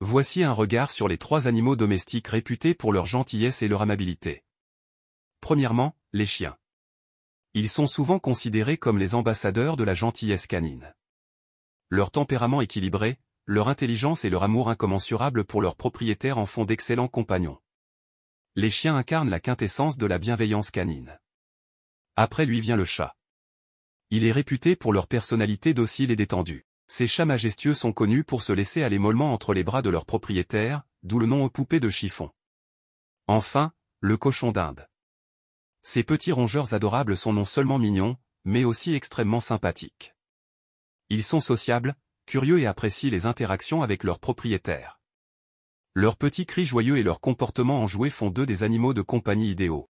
Voici un regard sur les trois animaux domestiques réputés pour leur gentillesse et leur amabilité. Premièrement, les chiens. Ils sont souvent considérés comme les ambassadeurs de la gentillesse canine. Leur tempérament équilibré, leur intelligence et leur amour incommensurable pour leurs propriétaires en font d'excellents compagnons. Les chiens incarnent la quintessence de la bienveillance canine. Après lui vient le chat. Il est réputé pour leur personnalité docile et détendue. Ces chats majestueux sont connus pour se laisser aller mollement entre les bras de leurs propriétaires, d'où le nom aux poupées de chiffon. Enfin, le cochon d'Inde. Ces petits rongeurs adorables sont non seulement mignons, mais aussi extrêmement sympathiques. Ils sont sociables, curieux et apprécient les interactions avec leurs propriétaires. Leurs petits cris joyeux et leur comportement enjoué font d'eux des animaux de compagnie idéaux.